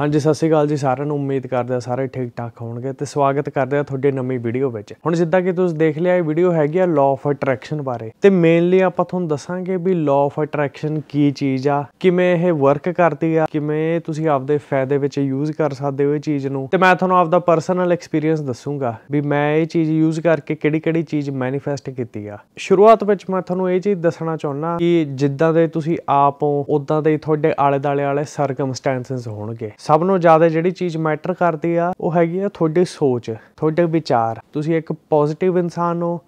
ਹਾਂਜੀ ਸਤਿ ਸ੍ਰੀ ਅਕਾਲ ਜੀ ਸਾਰਿਆਂ ਨੂੰ ਉਮੀਦ ਕਰਦੇ ਆ ਸਾਰੇ ਠੀਕ ਠਾਕ ਹੋਣਗੇ ਤੇ ਸਵਾਗਤ ਕਰਦੇ ਆ ਤੁਹਾਡੇ ਨਵੀਂ ਵੀਡੀਓ ਵਿੱਚ ਹੁਣ ਜਿੱਦਾਂ ਕਿ ਤੁਸੀਂ ਦੇਖ ਲਿਆ ਇਹ ਵੀਡੀਓ ਹੈਗੀ ਆ ਲਾਅ ਆਫ ਅਟਰੈਕਸ਼ਨ ਬਾਰੇ ਤੇ ਮੇਨਲੀ ਆਪਾਂ ਤੁਹਾਨੂੰ ਦੱਸਾਂਗੇ ਵੀ ਲਾਅ ਆਫ ਅਟਰੈਕਸ਼ਨ ਕੀ ਚੀਜ਼ ਆ ਕਿਵੇਂ ਇਹ ਵਰਕ ਕਰਦੀ ਆ ਕਿਵੇਂ ਤੁਸੀਂ ਆਪਦੇ ਫਾਇਦੇ ਵਿੱਚ ਯੂਜ਼ ਕਰ ਸਕਦੇ ਹੋ ਇਹ ਚੀਜ਼ ਨੂੰ ਤੇ ਮੈਂ ਤੁਹਾਨੂੰ ਆਪਦਾ ਪਰਸਨਲ ਐਕਸਪੀਰੀਅੰਸ ਦੱਸੂਗਾ ਵੀ ਮੈਂ ਇਹ ਚੀਜ਼ ਯੂਜ਼ ਕਰਕੇ ਕਿਹੜੀ-ਕਿਹੜੀ ਚੀਜ਼ ਮੈਨੀਫੈਸਟ ਕੀਤੀ ਆ ਸ਼ੁਰੂਆਤ ਵਿੱਚ ਮੈਂ ਤੁਹਾਨੂੰ ਇਹ ਚੀਜ਼ ਦੱਸਣਾ ਚਾਹੁੰਦਾ ਕਿ ਜਿੱਦਾਂ ਦੇ ਤੁਸੀਂ ਆਪ ਹੋ ਉਦਾਂ ਦੇ ਤੁਹਾਡੇ ਆਲੇ-ਦਾਲੇ ਵਾਲੇ ਸਰਕਮਸਟੈਂਸਸ ਹੋਣਗੇ ਸਭ ਨੂੰ ਜ਼ਿਆਦਾ ਜਿਹੜੀ ਚੀਜ਼ ਮੈਟਰ ਕਰਦੀ ਆ ਉਹ ਹੈਗੀ ਆ ਤੁਹਾਡੀ ਸੋਚ ਤੁਹਾਡੇ ਵਿਚਾਰ ਤੁਸੀਂ ਇੱਕ ਪੋਜ਼ਿਟਿਵ ਇਨਸਾਨ ਹੋ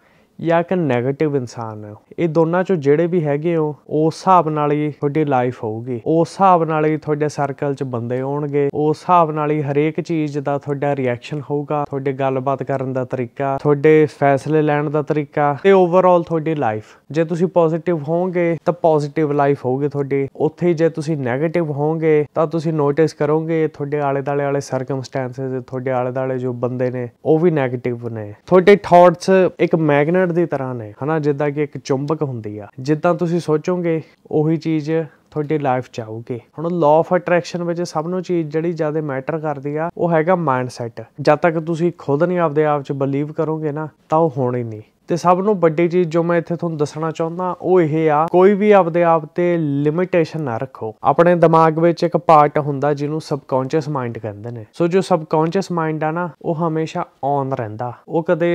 ਜਾਂ ਇੱਕ 네ਗੇਟਿਵ ਇਨਸਾਨ ਹੋ ਇਹ ਦੋਨਾਂ ਚੋਂ ਜਿਹੜੇ ਵੀ ਹੈਗੇ ਹੋ ਉਸ ਹਿਸਾਬ ਨਾਲ ਹੀ ਤੁਹਾਡੀ ਲਾਈਫ ਹੋਊਗੀ ਉਸ ਹਿਸਾਬ ਨਾਲ ਹੀ ਤੁਹਾਡੇ ਸਰਕਲ 'ਚ ਬੰਦੇ ਆਉਣਗੇ ਉਸ ਹਿਸਾਬ ਨਾਲ ਹੀ ਹਰੇਕ ਚੀਜ਼ ਦਾ ਤੁਹਾਡਾ ਰਿਐਕਸ਼ਨ ਹੋਊਗਾ ਤੁਹਾਡੇ ਗੱਲਬਾਤ ਕਰਨ ਦਾ ਤਰੀਕਾ ਤੁਹਾਡੇ ਫੈਸਲੇ ਲੈਣ ਦਾ ਤਰੀਕਾ ਤੇ ਓਵਰਆਲ ਤੁਹਾਡੀ ਲਾਈਫ ਜੇ ਤੁਸੀਂ ਪੋਜ਼ਿਟਿਵ ਹੋਵੋਗੇ ਤਾਂ ਪੋਜ਼ਿਟਿਵ ਲਾਈਫ ਹੋਊਗੀ ਤੁਹਾਡੀ ਉੱਥੇ ਜੇ ਤੁਸੀਂ 네ਗੇਟਿਵ ਹੋਵੋਗੇ ਤਾਂ ਤੁਸੀਂ ਨੋਟਿਸ ਕਰੋਗੇ ਤੁਹਾਡੇ ਆਲੇ-ਦਾਲੇ ਵਾਲੇ ਸਰਕਮਸਟੈਂਸਸ ਤੁਹਾਡੇ ਆਲੇ-ਦਾਲੇ ਜੋ ਬੰਦੇ ਨੇ ਉਹ ਵੀ 네ਗੇਟਿਵ ਨੇ ਤੁਹਾਡੇ ਥਾਟਸ ਇੱਕ ਮੈਗਨੇਟ ਦੀ ਤਰ੍ਹਾਂ ਨੇ ਹਨਾ ਜਿੱਦਾਂ ਕਿ ਇੱਕ ਚੁੰਬਕ ਹੁੰਦੀ ਆ ਜਿੱਦਾਂ ਤੁਸੀਂ ਸੋਚੋਗੇ ਉਹੀ ਚੀਜ਼ ਤੁਹਾਡੀ ਲਾਈਫ ਚ ਆਊਗੀ ਹੁਣ ਲਾਅ ਆਫ ਅਟਰੈਕਸ਼ਨ ਵਿੱਚ ਸਭ ਨੂੰ ਚੀਜ਼ ਜਿਹੜੀ ਜ਼ਿਆਦਾ ਮੈਟਰ ਕਰਦੀ ਆ ਉਹ ਹੈਗਾ ਮਾਈਂਡਸੈਟ ਜਦ ਤੱਕ ਤੁਸੀਂ ਖੁਦ ਨਹੀਂ ਆਪਦੇ ਆਪ ਚ ਬਲੀਵ ਕਰੋਗੇ ਨਾ ਤਾਂ ਉਹ ਹੋਣੀ ਨਹੀਂ ਤੇ ਸਭ ਨੂੰ ਵੱਡੀ ਚੀਜ਼ ਜੋ ਮੈਂ ਇੱਥੇ ਤੁਹਾਨੂੰ ਦੱਸਣਾ ਚਾਹੁੰਦਾ ਉਹ ਇਹ ਆ ਕੋਈ ਵੀ ਆਪਦੇ ਆਪ ਤੇ ਲਿਮਿਟੇਸ਼ਨ ਨਾ ਰੱਖੋ ਆਪਣੇ ਦਿਮਾਗ ਵਿੱਚ ਇੱਕ ਪਾਰਟ ਹੁੰਦਾ ਜਿਹਨੂੰ ਸਬਕੌਂਸ਼ੀਅਸ ਮਾਈਂਡ ਕਹਿੰਦੇ ਨੇ ਸੋ ਜੋ ਸਬਕੌਂਸ਼ੀਅਸ ਮਾਈਂਡ ਆ ਨਾ ਉਹ ਹਮੇਸ਼ਾ ਔਨ ਰਹਿੰਦਾ ਉਹ ਕਦੇ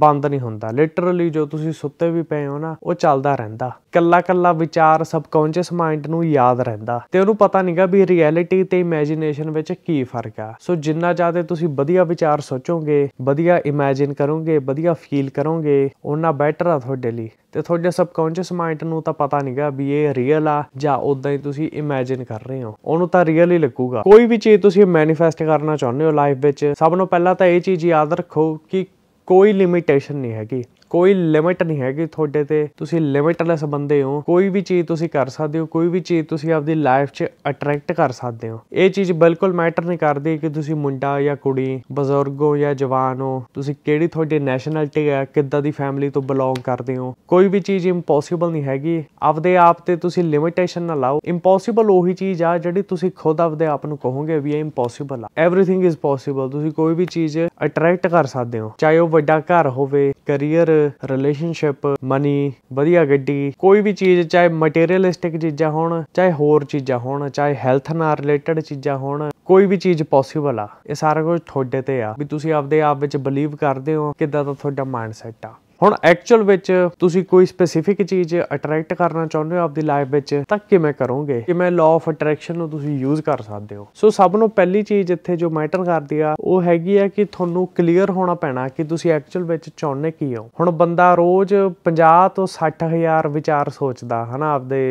ਬੰਦ ਨਹੀਂ ਹੁੰਦਾ ਲਿਟਰਲੀ ਜੋ ਤੁਸੀਂ ਸੁੱਤੇ ਵੀ ਪਏ ਹੋ ਨਾ ਉਹ ਚੱਲਦਾ ਰਹਿੰਦਾ ਕੱਲਾ ਕੱਲਾ ਵਿਚਾਰ ਸਬਕੌਂਸ਼ੀਅਸ ਮਾਈਂਡ ਨੂੰ ਯਾਦ ਰਹਿੰਦਾ ਤੇ ਉਹਨੂੰ ਪਤਾ ਨਹੀਂਗਾ ਵੀ ਰਿਐਲਿਟੀ ਤੇ ਇਮੇਜਿਨੇਸ਼ਨ ਵਿੱਚ ਕੀ ਫਰਕ ਆ ਸੋ ਜਿੰਨਾ ਜ਼ਿਆਦਾ ਤੁਸੀਂ ਵਧੀਆ ਵਿਚਾਰ ਸੋਚੋਗੇ ਵਧੀਆ ਇਮੇਜਿਨ ਕਰੋਗੇ ਵਧੀਆ ਫੀਲ ਕਰੋਗੇ ਉਹਨਾਂ ਬੈਟਰ ਆ ਤੁਹਾਡੇ ਲਈ ਤੇ ਤੁਹਾਡੇ ਸਬਕੌਂਸ਼ੀਅਸ ਮਾਈਂਡ ਨੂੰ ਤਾਂ ਪਤਾ ਨਹੀਂਗਾ ਵੀ ਇਹ ਰੀਅਲ ਆ ਜਾਂ ਉਦਾਂ ਹੀ ਤੁਸੀਂ ਇਮੇਜਿਨ ਕਰ ਰਹੇ ਹੋ ਉਹਨੂੰ ਤਾਂ ਰੀਅਲ ਹੀ ਲੱਗੂਗਾ ਕੋਈ ਵੀ ਚੀਜ਼ ਤੁਸੀਂ ਮੈਨੀਫੈਸਟ ਕਰਨਾ ਚਾਹੁੰਦੇ ਹੋ ਲਾਈਫ ਵਿੱਚ ਸਭ ਨੂੰ ਪਹਿਲਾਂ ਤਾਂ ਇਹ ਚੀਜ਼ ਯਾਦ ਰੱਖੋ ਕਿ ਕੋਈ ਲਿਮਿਟੇਸ਼ਨ ਨਹੀਂ ਹੈਗੀ ਕੋਈ ਲਿਮਿਟ ਨਹੀਂ ਹੈਗੀ ਤੁਹਾਡੇ ਤੇ ਤੁਸੀਂ ਲਿਮਿਟਲੈਸ ਬੰਦੇ ਹੋ ਕੋਈ ਵੀ ਚੀਜ਼ ਤੁਸੀਂ ਕਰ ਸਕਦੇ ਹੋ ਕੋਈ ਵੀ ਚੀਜ਼ ਤੁਸੀਂ ਆਪਦੀ ਲਾਈਫ 'ਚ ਅਟਰੈਕਟ ਕਰ ਸਕਦੇ ਹੋ ਇਹ ਚੀਜ਼ ਬਿਲਕੁਲ ਮੈਟਰ ਨਹੀਂ ਕਰਦੀ ਕਿ ਤੁਸੀਂ ਮੁੰਡਾ ਜਾਂ ਕੁੜੀ ਬਜ਼ੁਰਗ ਹੋ ਜਾਂ ਜਵਾਨ ਹੋ ਤੁਸੀਂ ਕਿਹੜੀ ਤੁਹਾਡੀ ਨੈਸ਼ਨੈਲਿਟੀ ਹੈ ਕਿੱਦਾਂ ਦੀ ਫੈਮਿਲੀ ਤੋਂ ਬਿਲੋਂਗ ਕਰਦੇ ਹੋ ਕੋਈ ਵੀ ਚੀਜ਼ ਇੰਪੋਸੀਬਲ ਨਹੀਂ ਹੈਗੀ ਆਪਦੇ ਆਪ ਤੇ ਤੁਸੀਂ ਲਿਮਿਟੇਸ਼ਨ ਨਾ ਲਾਓ ਇੰਪੋਸੀਬਲ ਉਹੀ ਚੀਜ਼ ਆ ਜਿਹੜੀ ਤੁਸੀਂ ਖੁਦ ਆਪਦੇ ਆਪ ਨੂੰ ਕਹੋਗੇ ਵੀ ਇਹ ਇੰਪੋਸੀਬਲ ਆ ਐਵਰੀਥਿੰਗ ਇਜ਼ ਪੋਸੀਬਲ ਤੁਸੀਂ ਕੋਈ ਵੀ ਚੀਜ਼ ਅਟਰੈਕਟ ਕਰ ਸਕਦੇ ਹੋ ਚਾਹੇ ਉਹ ਵੱਡਾ ਘਰ ਹੋਵੇ ਕੈਰੀਅਰ ਰਿਲੇਸ਼ਨਸ਼ਿਪ ਮਨੀ ਵਧੀਆ ਗੱਡੀ ਕੋਈ ਵੀ ਚੀਜ਼ ਚਾਹੇ ਮਟੀਰੀਅਲਿਸਟਿਕ ਚੀਜ਼ਾਂ ਹੋਣ ਚਾਹੇ ਹੋਰ ਚੀਜ਼ਾਂ ਹੋਣ ਚਾਹੇ ਹੈਲਥ ਨਾਲ ਰਿਲੇਟਡ ਚੀਜ਼ਾਂ ਹੋਣ ਕੋਈ ਵੀ ਚੀਜ਼ ਪੋਸੀਬਲ ਆ ਇਹ ਸਾਰਾ ਕੁਝ ਤੁਹਾਡੇ ਤੇ ਆ ਵੀ ਤੁਸੀਂ ਆਪਦੇ ਆਪ ਵਿੱਚ ਬਲੀਵ ਕਰਦੇ ਹੋ ਕਿਦਾਂ ਦਾ ਤੁਹਾਡਾ ਮਾਈਂਡਸੈਟ ਆ ਹੁਣ ਐਕਚੁਅਲ ਵਿੱਚ ਤੁਸੀਂ ਕੋਈ ਸਪੈਸੀਫਿਕ ਚੀਜ਼ ਅਟਰੈਕਟ ਕਰਨਾ ਚਾਹੁੰਦੇ ਹੋ ਆਪਦੀ ਲਾਈਫ ਵਿੱਚ ਤਾਂ ਕਿਵੇਂ ਕਰੋਗੇ ਕਿਵੇਂ ਲਾਅ ਆਫ ਅਟਰੈਕਸ਼ਨ ਨੂੰ ਤੁਸੀਂ ਯੂਜ਼ ਕਰ ਸਕਦੇ ਹੋ ਸੋ ਸਭ ਨੂੰ ਪਹਿਲੀ ਚੀਜ਼ ਇੱਥੇ ਜੋ ਮੈਟਰ ਕਰਦੀ ਆ ਉਹ ਹੈਗੀ ਆ ਕਿ ਤੁਹਾਨੂੰ ਕਲੀਅਰ ਹੋਣਾ ਪੈਣਾ ਕਿ ਤੁਸੀਂ ਐਕਚੁਅਲ ਵਿੱਚ ਚਾਹੁੰਦੇ ਕੀ ਹੋ ਹੁਣ ਬੰਦਾ ਰੋਜ਼ 50 ਤੋਂ 60000 ਵਿਚਾਰ ਸੋਚਦਾ ਹਨਾ ਆਪਦੇ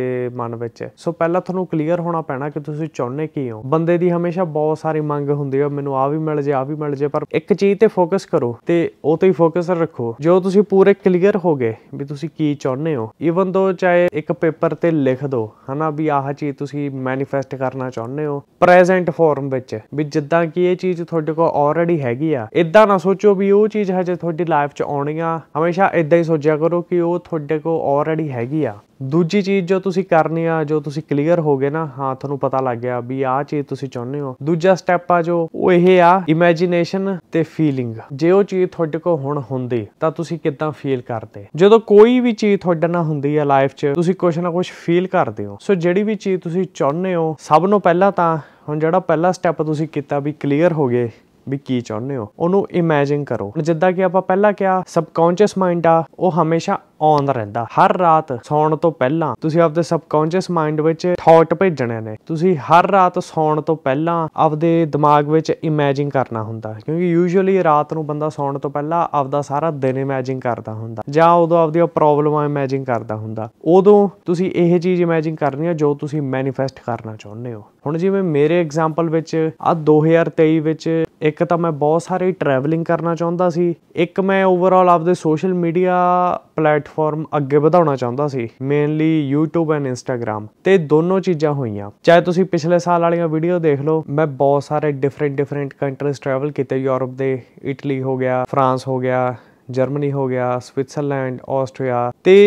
ਮਨ ਵਿੱਚ ਸੋ ਪਹਿਲਾਂ ਤੁਹਾਨੂੰ ਕਲੀਅਰ ਹੋਣਾ ਪੈਣਾ ਕਿ ਤੁਸੀਂ ਚਾਹੁੰਦੇ ਕੀ ਹੋ ਬੰਦੇ ਦੀ ਹਮੇਸ਼ਾ ਬਹੁਤ ਸਾਰੀ ਮੰਗ ਹੁੰਦੀ ਹੈ ਮੈਨੂੰ ਆ ਵੀ ਮਿਲ ਜੇ ਆ ਵੀ ਮਿਲ ਜੇ ਪਰ ਇੱਕ ਚੀਜ਼ ਤੇ ਫੋਕਸ ਕਰੋ ਤੇ ਉਹ ਤੇ ਹੀ ਫੋਕਸ ਰੱਖੋ ਜੋ ਤੁਸੀਂ ਪੂਰੇ ਕਲੀਅਰ ਹੋ ਗਏ ਵੀ ਤੁਸੀਂ ਕੀ ਚਾਹੁੰਦੇ ਹੋ ਈਵਨ ਦੋ ਚਾਹੇ ਇੱਕ ਪੇਪਰ ਤੇ ਲਿਖ ਦੋ ਹਨਾ ਵੀ ਆਹ ਚੀਜ਼ ਤੁਸੀਂ ਮੈਨੀਫੈਸਟ ਕਰਨਾ ਚਾਹੁੰਦੇ ਹੋ ਪ੍ਰੈਜ਼ੈਂਟ ਫਾਰਮ ਵਿੱਚ ਵੀ ਜਿੱਦਾਂ ਕਿ ਇਹ ਚੀਜ਼ ਤੁਹਾਡੇ ਕੋਲ ਆਲਰੇਡੀ ਹੈਗੀ ਆ ਇਦਾਂ ਨਾ ਸੋਚੋ ਵੀ ਉਹ ਚੀਜ਼ ਹਜੇ ਤੁਹਾਡੀ ਲਾਈਫ 'ਚ ਆਉਣੀ ਆ ਹਮੇਸ਼ਾ ਇਦਾਂ ਹੀ ਸੋਚਿਆ ਕਰੋ ਕਿ ਉਹ ਤੁਹਾਡੇ ਕੋਲ ਆਲਰੇਡੀ ਹੈਗੀ ਆ ਦੂਜੀ ਚੀਜ਼ ਜੋ ਤੁਸੀਂ ਕਰਨੀ ਆ ਜੋ ਤੁਸੀਂ ਕਲੀਅਰ ਹੋ ਗਏ ਨਾ ਹਾਂ ਤੁਹਾਨੂੰ ਪਤਾ ਲੱਗ ਗਿਆ ਵੀ ਆਹ ਚੀਜ਼ ਤੁਸੀਂ ਚਾਹੁੰਦੇ ਹੋ ਦੂਜਾ ਸਟੈਪ ਆ ਜੋ ਉਹ ਇਹ ਆ ਇਮੇਜਿਨੇਸ਼ਨ ਤੇ ਫੀਲਿੰਗ ਜੇ ਉਹ ਚੀਜ਼ ਤੁਹਾਡੇ ਕੋਲ ਹੁਣ ਹੁੰਦੀ ਤਾਂ ਤੁਸੀਂ ਕਿਦਾਂ ਫੀਲ ਕਰਦੇ ਜਦੋਂ ਕੋਈ ਵੀ ਚੀਜ਼ ਤੁਹਾਡੇ ਨਾਲ ਹੁੰਦੀ ਆ ਲਾਈਫ 'ਚ ਤੁਸੀਂ ਕੁਝ ਨਾ ਕੁਝ ਫੀਲ ਕਰਦੇ ਹੋ ਸੋ ਜਿਹੜੀ ਵੀ ਚੀਜ਼ ਤੁਸੀਂ ਚਾਹੁੰਦੇ ਹੋ ਸਭ ਤੋਂ ਪਹਿਲਾਂ ਤਾਂ ਹੁਣ ਜਿਹੜਾ ਪਹਿਲਾ ਸਟੈਪ ਤੁਸੀਂ ਕੀਤਾ ਵੀ ਕਲੀਅਰ ਹੋ ਗਏ ਵੀ ਕੀ ਚਾਹੁੰਦੇ ਹੋ ਉਹਨੂੰ ਇਮੇਜਿਨ ਕਰੋ ਜਿੱਦਾਂ ਕਿ ਆਪਾਂ ਪਹਿਲਾਂ ਕਿਹਾ ਸਬਕੌਂਸ਼ੀਅਸ ਮਾਈਂਡ ਆ ਉਹ ਹਮੇਸ਼ਾ ਆਨ ਰਹਿੰਦਾ ਹਰ ਰਾਤ ਸੌਣ ਤੋਂ ਪਹਿਲਾਂ ਤੁਸੀਂ ਆਪਦੇ ਸਬਕੌਂਸ਼ੀਅਸ ਮਾਈਂਡ ਵਿੱਚ ਥਾਟ ਭੇਜਣੇ ਨੇ ਤੁਸੀਂ ਹਰ ਰਾਤ ਸੌਣ ਤੋਂ ਪਹਿਲਾਂ ਆਪਦੇ ਦਿਮਾਗ ਵਿੱਚ ਇਮੇਜਿੰਗ ਕਰਨਾ ਹੁੰਦਾ ਕਿਉਂਕਿ ਯੂਜੂਅਲੀ ਰਾਤ ਨੂੰ ਬੰਦਾ ਸੌਣ ਤੋਂ ਪਹਿਲਾਂ ਆਪਦਾ ਸਾਰਾ ਦਿਨ ਇਮੇਜਿੰਗ ਕਰਦਾ ਹੁੰਦਾ ਜਾਂ ਉਦੋਂ ਆਪਦੀਆਂ ਪ੍ਰੋਬਲਮਾਂ ਇਮੇਜਿੰਗ ਕਰਦਾ ਹੁੰਦਾ ਉਦੋਂ ਤੁਸੀਂ ਇਹ ਚੀਜ਼ ਇਮੇਜਿੰਗ ਕਰਨੀ ਹੈ ਜੋ ਤੁਸੀਂ ਮੈਨੀਫੈਸਟ ਕਰਨਾ ਚਾਹੁੰਦੇ ਹੋ ਹੁਣ ਜਿਵੇਂ ਮੇਰੇ ਐਗਜ਼ਾਮਪਲ ਵਿੱਚ ਆ 2023 ਵਿੱਚ ਇੱਕ ਤਾਂ ਮੈਂ ਬਹੁਤ ਸਾਰੇ ਟਰੈਵਲਿੰਗ ਕਰਨਾ ਚਾਹੁੰਦਾ ਸੀ ਇੱਕ ਮੈਂ ਓਵਰਆਲ ਆਪਦੇ ਸੋਸ਼ਲ ਮੀਡੀਆ ਪਲੇਟ ਪਲੇਟਫਾਰਮ ਅੱਗੇ ਵਧਾਉਣਾ ਚਾਹੁੰਦਾ ਸੀ ਮੇਨਲੀ YouTube ਐਂਡ Instagram ਤੇ ਦੋਨੋਂ ਚੀਜ਼ਾਂ ਹੋਈਆਂ ਚਾਹੇ ਤੁਸੀਂ ਪਿਛਲੇ ਸਾਲ ਵਾਲੀਆਂ ਵੀਡੀਓ ਦੇਖ ਲਓ ਮੈਂ ਬਹੁਤ ਸਾਰੇ ਡਿਫਰੈਂਟ ਡਿਫਰੈਂਟ ਕੰਟਰੀਸ ਟਰੈਵਲ ਕੀਤੇ ਯੂਰਪ ਦੇ ਇਟਲੀ ਹੋ ਗਿਆ ਫਰਾਂਸ ਹੋ ਗਿਆ ਜਰਮਨੀ ਹੋ ਗਿਆ ਸਵਿਟਜ਼ਰਲੈਂਡ ਆਸਟਰੀਆ ਤੇ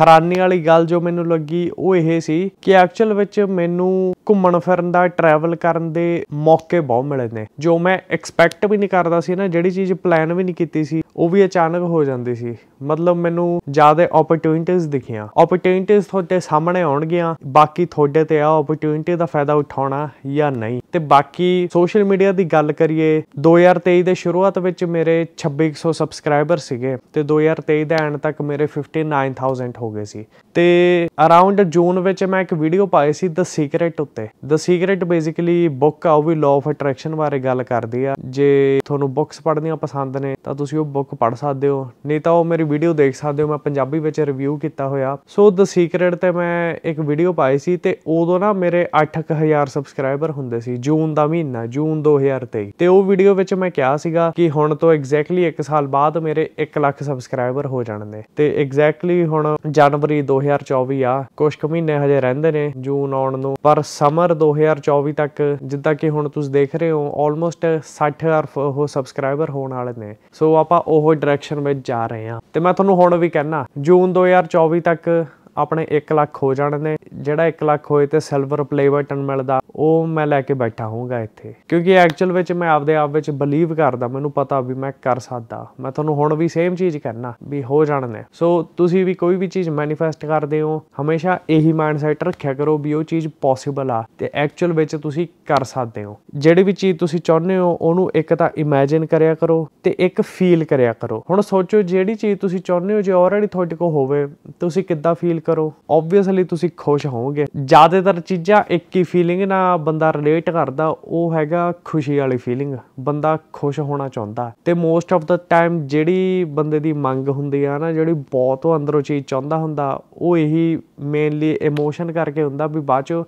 ਹੈਰਾਨੀ ਵਾਲੀ ਗੱਲ ਜੋ ਮੈਨੂੰ ਲੱਗੀ ਉਹ ਇਹ ਸੀ ਕਿ ਐਕਚੁਅਲ ਵਿੱਚ ਮੈਨੂੰ ਘੁੰਮਣ ਫਿਰਨ ਦਾ ਟਰੈਵਲ ਕਰਨ ਦੇ ਮੌਕੇ ਬਹੁਤ ਮਿਲੇ ਨੇ ਜੋ ਮੈਂ ਐਕਸਪੈਕਟ ਵੀ ਨਹੀਂ ਕਰਦਾ ਸੀ ਨਾ ਜਿਹੜੀ ਚੀਜ਼ ਪਲਾਨ ਵੀ ਨਹੀਂ ਕੀਤੀ ਸੀ ਉਹ ਵੀ ਅਚਾਨਕ ਹੋ ਜਾਂਦੀ ਸੀ ਮਤਲਬ ਮੈਨੂੰ ਜ਼ਿਆਦਾ ਓਪਰਚੁਨਿਟੀਆਂ ਦਿਖੀਆਂ ਓਪਰਚੁਨਿਟੀਆਂ ਤੁਹਾਡੇ ਸਾਹਮਣੇ ਆਉਣਗੀਆਂ ਬਾਕੀ ਤੁਹਾਡੇ ਤੇ ਆ ਓਪਰਚੁਨਿਟੀ ਦਾ ਫਾਇਦਾ ਉਠਾਉਣਾ ਜਾਂ ਨਹੀਂ ਤੇ ਬਾਕੀ ਸੋਸ਼ਲ ਮੀਡੀਆ ਦੀ ਗੱਲ ਕਰੀਏ 2023 ਦੇ ਸ਼ੁਰੂਆਤ ਵਿੱਚ ਮੇਰੇ 2600 ਸਬਸਕ੍ਰਾਈਬਰ ਸੀਗੇ ਤੇ 2023 ਦੇ ਐਂਡ ਤੱਕ ਮੇਰੇ 59000 ਹੋ ਗਏ ਸੀ ਤੇ ਅਰਾਊਂਡ ਜੂਨ ਵਿੱਚ ਮੈਂ ਇੱਕ ਵੀਡੀਓ ਪਾਈ ਸੀ ਦ ਸੀਕ੍ਰੇਟ ਉੱਤੇ ਦ ਸੀਕ੍ਰੀਟ ਬੇਸਿਕਲੀ ਬੁੱਕ ਆ ਉਹ ਵੀ ਲਾਅ ਆਫ ਅਟਰੈਕਸ਼ਨ ਬਾਰੇ ਗੱਲ ਕਰਦੀ ਆ ਜੇ ਤੁਹਾਨੂੰ ਬੁੱਕਸ ਪੜ੍ਹਨੀਆਂ ਪਸੰਦ ਨੇ ਤਾਂ ਤੁਸੀਂ ਉਹ ਬੁੱਕ ਪੜ੍ਹ ਸਕਦੇ ਹੋ ਨਹੀਂ ਤਾਂ ਉਹ ਮੇਰੀ ਵੀਡੀਓ ਦੇਖ ਸਕਦੇ ਹੋ ਮੈਂ ਪੰਜਾਬੀ ਵਿੱਚ ਰਿਵਿਊ ਕੀਤਾ ਹੋਇਆ ਸੋ ਦ ਸੀਕ੍ਰੀਟ ਤੇ ਮੈਂ ਇੱਕ ਵੀਡੀਓ ਪਾਈ ਸੀ ਤੇ ਉਦੋਂ ਨਾ ਮੇਰੇ 8000 ਸਬਸਕ੍ਰਾਈਬਰ ਹੁੰਦੇ ਸੀ ਜੂਨ ਦਾ ਮਹੀਨਾ ਜੂਨ 2023 ਤੇ ਉਹ ਵੀਡੀਓ ਵਿੱਚ ਮੈਂ ਕਿਹਾ ਸੀਗਾ ਕਿ ਹੁਣ ਤੋਂ ਐਗਜ਼ੈਕਟਲੀ 1 ਸਾਲ ਬਾਅਦ ਮੇਰੇ 1 ਲੱਖ ਸਬਸਕ੍ਰਾਈਬਰ ਹੋ ਜਾਣਗੇ ਤੇ ਐਗਜ਼ੈਕਟਲੀ ਹੁਣ ਜਨਵਰੀ 2024 ਆ ਕੁਝ ਕੁ ਮਹੀਨੇ ਹਜੇ ਰਹਿੰਦੇ ਨੇ ਜੂਨ ਆਉਣ ਨੂੰ ਪਰ ਸਮਰ 2024 ਤੱਕ ਜਿੱਦਾਂ ਕਿ ਹੁਣ ਤੁਸੀਂ ਦੇਖ ਰਹੇ ਹੋ ਆਲਮੋਸਟ 60000 ਉਹ ਸਬਸਕ੍ਰਾਈਬਰ ਹੋਣ ਵਾਲੇ ਨੇ ਸੋ ਆਪਾਂ ਉਹ ਡਾਇਰੈਕਸ਼ਨ ਵਿੱਚ ਜਾ ਰਹੇ ਹਾਂ ਤੇ ਮੈਂ ਤੁਹਾਨੂੰ ਹੁਣ ਵੀ ਕਹਿਣਾ ਜੂਨ 2024 ਤੱਕ ਆਪਣੇ 1 ਲੱਖ ਹੋ ਜਾਣ ਨੇ ਜਿਹੜਾ 1 ਲੱਖ ਹੋਏ ਤੇ ਸਿਲਵਰ ਪਲੇ ਬਟਨ ਮਿਲਦਾ ਉਹ ਮੈਂ ਲੈ ਕੇ ਬੈਠਾ ਹੋਊਗਾ ਇੱਥੇ ਕਿਉਂਕਿ ਐਕਚੁਅਲ ਵਿੱਚ ਮੈਂ ਆਪਦੇ ਆਪ ਵਿੱਚ ਬਲੀਵ ਕਰਦਾ ਮੈਨੂੰ ਪਤਾ ਵੀ ਮੈਂ ਕਰ ਸਕਦਾ ਮੈਂ ਤੁਹਾਨੂੰ ਹੁਣ ਵੀ ਸੇਮ ਚੀਜ਼ ਕਰਨਾ ਵੀ ਹੋ ਜਾਣ ਨੇ ਸੋ ਤੁਸੀਂ ਵੀ ਕੋਈ ਵੀ ਚੀਜ਼ ਮੈਨੀਫੈਸਟ ਕਰਦੇ ਹੋ ਹਮੇਸ਼ਾ ਇਹੀ ਮਾਈਂਡਸੈਟ ਰੱਖਿਆ ਕਰੋ ਵੀ ਉਹ ਚੀਜ਼ ਪੋਸੀਬਲ ਆ ਤੇ ਐਕਚੁਅਲ ਵਿੱਚ ਤੁਸੀਂ ਕਰ ਸਕਦੇ ਹੋ ਜਿਹੜੀ ਵੀ ਚੀਜ਼ ਤੁਸੀਂ ਚਾਹੁੰਦੇ ਹੋ ਉਹਨੂੰ ਇੱਕ ਤਾਂ ਇਮੇਜਿਨ ਕਰਿਆ ਕਰੋ ਤੇ ਇੱਕ ਫੀਲ ਕਰਿਆ ਕਰੋ ਹੁਣ ਸੋਚੋ ਜਿਹੜੀ ਚੀਜ਼ ਤੁਸੀਂ ਚਾਹੁੰਦੇ ਹੋ ਜੇ ਆਲਰੇਡੀ ਤੁਹਾਡੇ ਕੋਲ ਹੋਵੇ ਤੁਸੀਂ ਕਿੱਦਾਂ ਫੀਲ ਕਰੋ ਆਬਵੀਅਸਲੀ ਤੁਸੀਂ ਖੁਸ਼ ਹੋਵੋਗੇ ਜ਼ਿਆਦਾਤਰ ਚੀਜ਼ਾਂ ਇੱਕ ਹੀ ਫੀਲਿੰਗ ਨਾਲ ਬੰਦਾ ਰਿਲੇਟ ਕਰਦਾ ਉਹ ਹੈਗਾ ਖੁਸ਼ੀ ਵਾਲੀ ਫੀਲਿੰਗ ਬੰਦਾ ਖੁਸ਼ ਹੋਣਾ ਚਾਹੁੰਦਾ ਤੇ ਮੋਸਟ ਆਫ ਦਾ ਟਾਈਮ ਜਿਹੜੀ ਬੰਦੇ ਦੀ ਮੰਗ ਹੁੰਦੀ ਆ ਨਾ ਜਿਹੜੀ ਬਹੁਤ ਅੰਦਰੋਂ ਚੀਜ਼ ਚਾਹੁੰਦਾ ਹੁੰਦਾ ਉਹ ਇਹੀ ਮੇਨਲੀ ਇਮੋਸ਼ਨ ਕਰਕੇ ਹੁੰਦਾ ਵੀ ਬਾਅਦ ਚੋਂ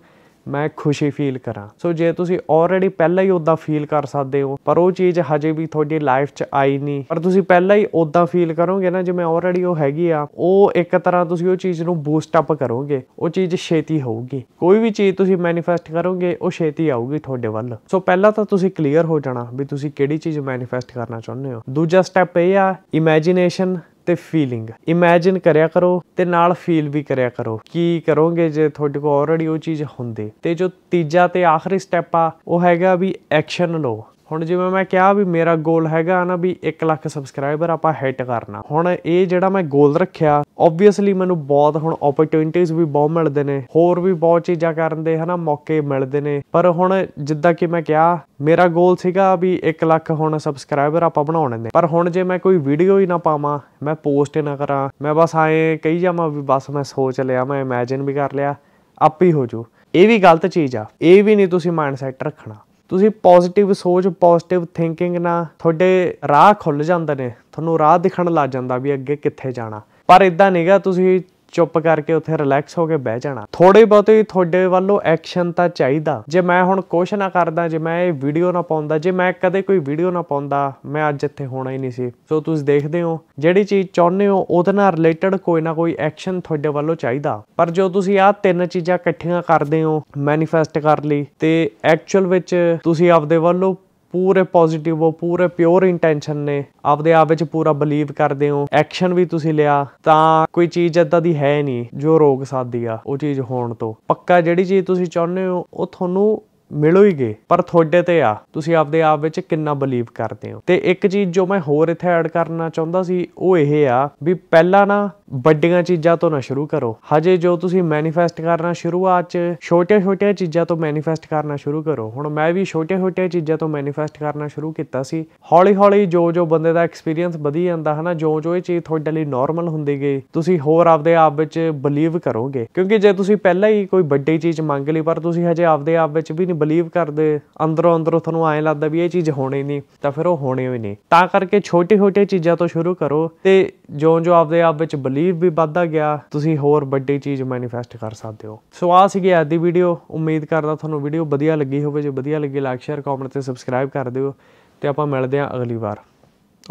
ਮੈਂ ਖੁਸ਼ੀ ਫੀਲ ਕਰਾਂ ਸੋ ਜੇ ਤੁਸੀਂ ਆਲਰੇਡੀ ਪਹਿਲਾਂ ਹੀ ਉਦਾਂ ਫੀਲ ਕਰ ਸਕਦੇ ਹੋ ਪਰ ਉਹ ਚੀਜ਼ ਹਜੇ ਵੀ ਤੁਹਾਡੀ ਲਾਈਫ 'ਚ ਆਈ ਨਹੀਂ ਪਰ ਤੁਸੀਂ ਪਹਿਲਾਂ ਹੀ ਉਦਾਂ ਫੀਲ ਕਰੋਗੇ ਨਾ ਜਿਵੇਂ ਆਲਰੇਡੀ ਉਹ ਹੈਗੀ ਆ ਉਹ ਇੱਕ ਤਰ੍ਹਾਂ ਤੁਸੀਂ ਉਹ ਚੀਜ਼ ਨੂੰ ਬੂਸਟ ਅਪ ਕਰੋਗੇ ਉਹ ਚੀਜ਼ ਛੇਤੀ ਹੋਊਗੀ ਕੋਈ ਵੀ ਚੀਜ਼ ਤੁਸੀਂ ਮੈਨੀਫੈਸਟ ਕਰੋਗੇ ਉਹ ਛੇਤੀ ਆਊਗੀ ਤੁਹਾਡੇ ਵੱਲ ਸੋ ਪਹਿਲਾਂ ਤਾਂ ਤੁਸੀਂ ਕਲੀਅਰ ਹੋ ਜਾਣਾ ਵੀ ਤੁਸੀਂ ਕਿਹੜੀ ਚੀਜ਼ ਮੈਨੀਫੈਸਟ ਕਰਨਾ ਚਾਹੁੰਦੇ ਹੋ ਦੂਜਾ ਸਟੈਪ ਇਹ ਆ ਇਮੇਜਿਨੇਸ਼ਨ ਤੇ ਫੀਲਿੰਗ ਇਮੇਜਿਨ ਕਰਿਆ ਕਰੋ ਤੇ ਨਾਲ ਫੀਲ ਵੀ ਕਰਿਆ ਕਰੋ ਕੀ ਕਰੋਗੇ ਜੇ ਤੁਹਾਡੇ ਕੋਲ ਆਲਰੇਡੀ ਉਹ ਚੀਜ਼ ਹੁੰਦੀ ਤੇ ਜੋ ਤੀਜਾ ਤੇ ਆਖਰੀ ਸਟੈਪ ਆ ਉਹ ਹੈਗਾ ਵੀ ਐਕਸ਼ਨ ਲਓ ਹੁਣ ਜਿਵੇਂ ਮੈਂ ਕਿਹਾ ਵੀ ਮੇਰਾ ਗੋਲ ਹੈਗਾ ਨਾ ਵੀ 1 ਲੱਖ ਸਬਸਕ੍ਰਾਈਬਰ ਆਪਾਂ ਹਿੱਟ ਕਰਨਾ ਹੁਣ ਇਹ ਜਿਹੜਾ ਮੈਂ ਗੋਲ ਰੱਖਿਆ ਆਬਵੀਅਸਲੀ ਮੈਨੂੰ ਬਹੁਤ ਹੁਣ ਓਪਰਚੁਨਿਟੀਆਂ ਵੀ ਬਹੁਤ ਮਿਲਦੇ ਨੇ ਹੋਰ ਵੀ ਬਹੁਤ ਚੀਜ਼ਾਂ ਕਰਨ ਦੇ ਹਨਾ ਮੌਕੇ ਮਿਲਦੇ ਨੇ ਪਰ ਹੁਣ ਜਿੱਦਾਂ ਕਿ ਮੈਂ ਕਿਹਾ ਮੇਰਾ ਗੋਲ ਸੀਗਾ ਵੀ 1 ਲੱਖ ਹੁਣ ਸਬਸਕ੍ਰਾਈਬਰ ਆਪਾਂ ਬਣਾਉਣੇ ਨੇ ਪਰ ਹੁਣ ਜੇ ਮੈਂ ਕੋਈ ਵੀਡੀਓ ਹੀ ਨਾ ਪਾਵਾਂ ਮੈਂ ਪੋਸਟ ਹੀ ਨਾ ਕਰਾਂ ਮੈਂ ਬਸ ਆਏ ਕਹੀ ਜਾਵਾਂ ਵੀ ਬਸ ਮੈਂ ਸੋਚ ਲਿਆ ਮੈਂ ਇਮੇਜਿਨ ਵੀ ਕਰ ਲਿਆ ਆਪ ਹੀ ਹੋ ਜੋ ਇਹ ਵੀ ਗਲਤ ਚੀਜ਼ ਆ ਇਹ ਵੀ ਨਹੀਂ ਤੁਸੀਂ ਮਾਈਂਡਸੈਟ ਰੱਖਣਾ ਤੁਸੀਂ ਪੋਜ਼ਿਟਿਵ ਸੋਚ ਪੋਜ਼ਿਟਿਵ ਥਿੰਕਿੰਗ ਨਾਲ ਤੁਹਾਡੇ ਰਾਹ ਖੁੱਲ ਜਾਂਦੇ ਨੇ ਤੁਹਾਨੂੰ ਰਾਹ ਦਿਖਣ ਲੱਗ ਜਾਂਦਾ ਵੀ ਅੱਗੇ ਕਿੱਥੇ ਜਾਣਾ ਪਰ ਇਦਾਂ ਨਹੀਂਗਾ ਤੁਸੀਂ ਚੁੱਪ ਕਰਕੇ ਉੱਥੇ ਰਿਲੈਕਸ ਹੋ ਕੇ ਬਹਿ ਜਾਣਾ ਥੋੜੇ ਬਹੁਤੇ ਤੁਹਾਡੇ ਵੱਲੋਂ ਐਕਸ਼ਨ ਤਾਂ ਚਾਹੀਦਾ ਜੇ ਮੈਂ ਹੁਣ ਕੁਛ ਨਾ ਕਰਦਾ ਜੇ ਮੈਂ ਇਹ ਵੀਡੀਓ ਨਾ ਪਾਉਂਦਾ ਜੇ ਮੈਂ ਕਦੇ ਕੋਈ ਵੀਡੀਓ ਨਾ ਪਾਉਂਦਾ ਮੈਂ ਅੱਜ ਇੱਥੇ ਹੋਣਾ ਹੀ ਨਹੀਂ ਸੀ ਸੋ ਤੁਸੀਂ ਦੇਖਦੇ ਹੋ ਜਿਹੜੀ ਚੀਜ਼ ਚਾਹੁੰਦੇ ਹੋ ਉਹਦੇ ਨਾਲ ਰਿਲੇਟਡ ਕੋਈ ਨਾ ਕੋਈ ਐਕਸ਼ਨ ਤੁਹਾਡੇ ਵੱਲੋਂ ਚਾਹੀਦਾ ਪਰ ਜੋ ਤੁਸੀਂ ਆਹ ਤਿੰਨ ਚੀਜ਼ਾਂ ਇਕੱਠੀਆਂ ਕਰਦੇ ਹੋ ਮੈਨੀਫੈਸਟ ਕਰ ਲਈ ਤੇ ਐਕਚੁਅਲ ਵਿੱਚ ਤੁਸੀਂ ਆਪਦੇ ਵੱਲੋਂ ਪੂਰੇ ਪੋਜ਼ਿਟਿਵ ਹੋ ਪੂਰੇ ਪਿਓਰ ਇੰਟੈਂਸ਼ਨ ਨੇ ਆਪਦੇ ਆਪ ਵਿੱਚ ਪੂਰਾ ਬਲੀਵ ਕਰਦੇ ਹੋ ਐਕਸ਼ਨ ਵੀ ਤੁਸੀਂ ਲਿਆ ਤਾਂ ਕੋਈ ਚੀਜ਼ ਇਦਾਂ ਦੀ ਹੈ ਨਹੀਂ ਜੋ ਰੋਕ ਸਾਦੀ ਆ ਉਹ ਚੀਜ਼ ਹੋਣ ਤੋਂ ਪੱਕਾ ਜਿਹੜੀ ਚੀਜ਼ ਤੁਸੀਂ ਚਾਹੁੰਦੇ ਹੋ ਉਹ ਤੁਹਾਨੂੰ ਮਿਲੋ ਹੀ ਗਏ ਪਰ ਤੁਹਾਡੇ ਤੇ ਆ ਤੁਸੀਂ ਆਪਦੇ ਆਪ ਵਿੱਚ ਕਿੰਨਾ ਬਲੀਵ ਕਰਦੇ ਹੋ ਤੇ ਇੱਕ ਚੀਜ਼ ਜੋ ਮੈਂ ਹੋਰ ਇੱਥੇ ਐਡ ਕਰਨਾ ਚਾਹੁੰਦਾ ਸੀ ਉਹ ਇਹ ਆ ਵੀ ਪਹਿਲਾਂ ਨਾ ਵੱਡੀਆਂ ਚੀਜ਼ਾਂ ਤੋਂ ਨਾ ਸ਼ੁਰੂ ਕਰੋ ਹਜੇ ਜੋ ਤੁਸੀਂ ਮੈਨੀਫੈਸਟ ਕਰਨਾ ਸ਼ੁਰੂਆਤ 'ਚ ਛੋਟੇ-ਛੋਟੇ ਚੀਜ਼ਾਂ ਤੋਂ ਮੈਨੀਫੈਸਟ ਕਰਨਾ ਸ਼ੁਰੂ ਕਰੋ ਹੁਣ ਮੈਂ ਵੀ ਛੋਟੇ-ਛੋਟੇ ਚੀਜ਼ਾਂ ਤੋਂ ਮੈਨੀਫੈਸਟ ਕਰਨਾ ਸ਼ੁਰੂ ਕੀਤਾ ਸੀ ਹੌਲੀ-ਹੌਲੀ ਜੋ-ਜੋ ਬੰਦੇ ਦਾ ਐਕਸਪੀਰੀਅੰਸ ਵਧੀ ਜਾਂਦਾ ਹਨਾ ਜੋ-ਜੋ ਇਹ ਚੀਜ਼ ਤੁਹਾਡੇ ਲਈ ਨਾਰਮਲ ਹੁੰਦੀ ਗਈ ਤੁਸੀਂ ਹੋਰ ਆਪਦੇ ਆਪ ਵਿੱਚ ਬਲੀਵ ਕਰੋਗੇ ਕਿਉਂਕਿ ਜੇ ਤੁਸੀਂ ਪਹਿਲਾਂ ਹੀ ਕੋਈ ਵੱਡੀ ਚੀਜ਼ ਮੰਗ ਲਈ ਪਰ ਤੁਸੀਂ ਹਜੇ ਆਪਦੇ ਆਪ ਵਿੱਚ ਵੀ ਨਹੀਂ ਬਲੀਵ ਕਰਦੇ ਅੰਦਰੋਂ ਅੰਦਰੋਂ ਤੁਹਾਨੂੰ ਐਂ ਲੱਗਦਾ ਵੀ ਇਹ ਚੀਜ਼ ਹੋਣੀ ਨਹੀਂ ਤਾਂ ਫਿਰ ਉਹ ਹੋਣੀ ਵੀ ਨਹੀਂ ਤਾਂ ਕਰਕੇ ਛੋਟੇ-ਛੋਟੇ ਚੀਜ਼ਾਂ ਤੋਂ ਸ਼ੁਰੂ ਕਰੋ ਤੇ ਜੋ-ਜੋ ਆਪਦੇ ਆਪ ਵਿੱਚ ਬਿਲੀਵ ਵੀ ਵੱਧਦਾ ਗਿਆ ਤੁਸੀਂ ਹੋਰ ਵੱਡੀ ਚੀਜ਼ ਮੈਨੀਫੈਸਟ ਕਰ ਸਕਦੇ ਹੋ ਸੋ ਆ ਸੀਗੀ ਅੱਜ ਦੀ ਵੀਡੀਓ ਉਮੀਦ ਕਰਦਾ ਤੁਹਾਨੂੰ ਵੀਡੀਓ ਵਧੀਆ ਲੱਗੀ ਹੋਵੇ ਜੇ ਵਧੀਆ ਲੱਗੀ ਲਾਈਕ ਸ਼ੇਅਰ ਕਮੈਂਟ ਤੇ ਸਬਸਕ੍ਰਾਈਬ ਕਰ ਦਿਓ ਤੇ ਆਪਾਂ ਮਿਲਦੇ ਹਾਂ ਅਗਲੀ ਵਾਰ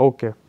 ਓਕੇ